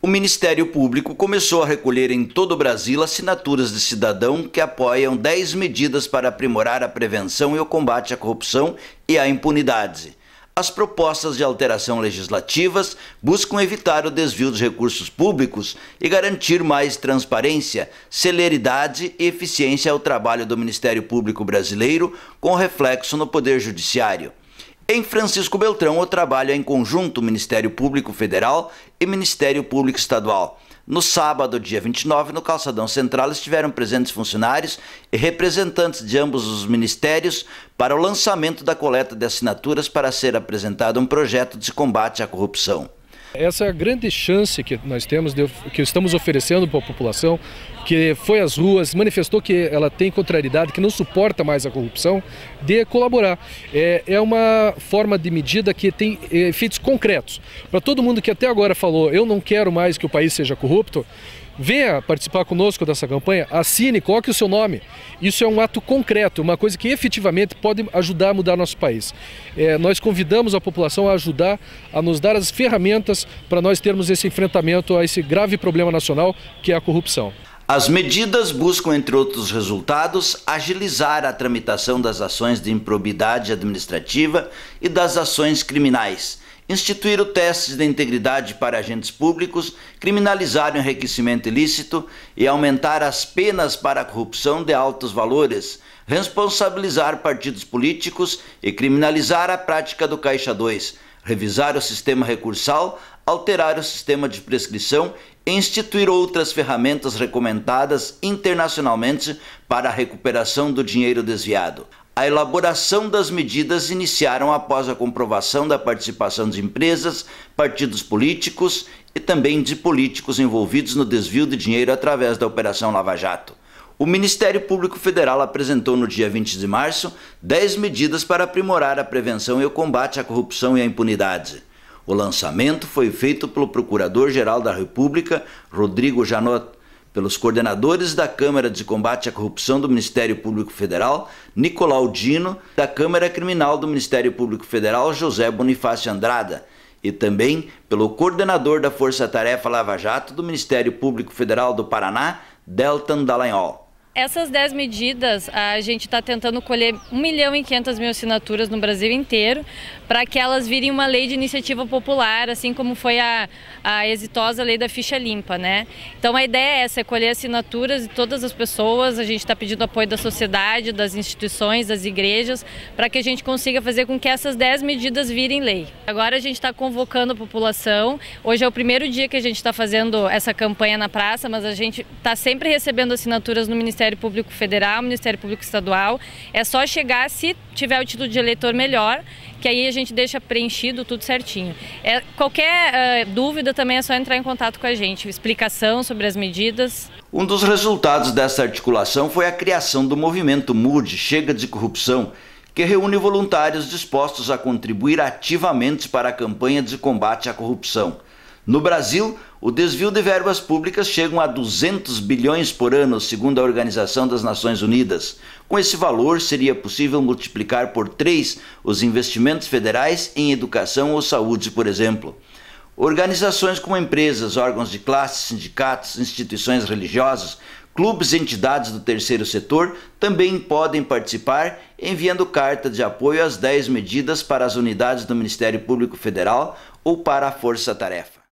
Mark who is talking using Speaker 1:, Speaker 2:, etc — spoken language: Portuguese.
Speaker 1: O Ministério Público começou a recolher em todo o Brasil assinaturas de cidadão que apoiam 10 medidas para aprimorar a prevenção e o combate à corrupção e à impunidade. As propostas de alteração legislativas buscam evitar o desvio dos recursos públicos e garantir mais transparência, celeridade e eficiência ao trabalho do Ministério Público Brasileiro, com reflexo no Poder Judiciário. Em Francisco Beltrão, o trabalho é em conjunto Ministério Público Federal e Ministério Público Estadual. No sábado, dia 29, no Calçadão Central, estiveram presentes funcionários e representantes de ambos os ministérios para o lançamento da coleta de assinaturas para ser apresentado um projeto de combate à corrupção.
Speaker 2: Essa é a grande chance que nós temos, de, que estamos oferecendo para a população, que foi às ruas, manifestou que ela tem contrariedade, que não suporta mais a corrupção, de colaborar. É, é uma forma de medida que tem é, efeitos concretos. Para todo mundo que até agora falou, eu não quero mais que o país seja corrupto, Venha participar conosco dessa campanha, assine, coloque o seu nome. Isso é um ato concreto, uma coisa que efetivamente pode ajudar a mudar nosso país. É, nós convidamos a população a ajudar, a nos dar as ferramentas para nós termos esse enfrentamento a esse grave problema nacional que é a corrupção. As
Speaker 1: medidas buscam, entre outros resultados, agilizar a tramitação das ações de improbidade administrativa e das ações criminais, instituir o teste de integridade para agentes públicos, criminalizar o enriquecimento ilícito e aumentar as penas para a corrupção de altos valores, responsabilizar partidos políticos e criminalizar a prática do Caixa 2, revisar o sistema recursal alterar o sistema de prescrição e instituir outras ferramentas recomendadas internacionalmente para a recuperação do dinheiro desviado. A elaboração das medidas iniciaram após a comprovação da participação de empresas, partidos políticos e também de políticos envolvidos no desvio de dinheiro através da Operação Lava Jato. O Ministério Público Federal apresentou no dia 20 de março 10 medidas para aprimorar a prevenção e o combate à corrupção e à impunidade. O lançamento foi feito pelo Procurador-Geral da República, Rodrigo Janot, pelos coordenadores da Câmara de Combate à Corrupção do Ministério Público Federal, Nicolau Dino, da Câmara Criminal do Ministério Público Federal, José Bonifácio Andrada, e também pelo coordenador da Força Tarefa Lava Jato do Ministério Público Federal do Paraná, Deltan Dallagnol.
Speaker 3: Essas 10 medidas, a gente está tentando colher 1 milhão e 500 mil assinaturas no Brasil inteiro para que elas virem uma lei de iniciativa popular, assim como foi a, a exitosa lei da ficha limpa, né? Então a ideia é essa, é colher assinaturas de todas as pessoas, a gente está pedindo apoio da sociedade, das instituições, das igrejas, para que a gente consiga fazer com que essas 10 medidas virem lei. Agora a gente está convocando a população, hoje é o primeiro dia que a gente está fazendo essa campanha na praça, mas a gente está sempre recebendo assinaturas no Ministério Ministério Público Federal, Ministério Público Estadual. É só chegar, se tiver o título de eleitor melhor, que aí a gente deixa preenchido tudo certinho. É, qualquer uh, dúvida também é só entrar em contato com a gente, explicação sobre as medidas. Um
Speaker 1: dos resultados dessa articulação foi a criação do movimento MUD Chega de Corrupção, que reúne voluntários dispostos a contribuir ativamente para a campanha de combate à corrupção. No Brasil, o desvio de verbas públicas chega a 200 bilhões por ano, segundo a Organização das Nações Unidas. Com esse valor, seria possível multiplicar por três os investimentos federais em educação ou saúde, por exemplo. Organizações como empresas, órgãos de classe, sindicatos, instituições religiosas, clubes e entidades do terceiro setor também podem participar enviando carta de apoio às 10 medidas para as unidades do Ministério Público Federal ou para a Força Tarefa.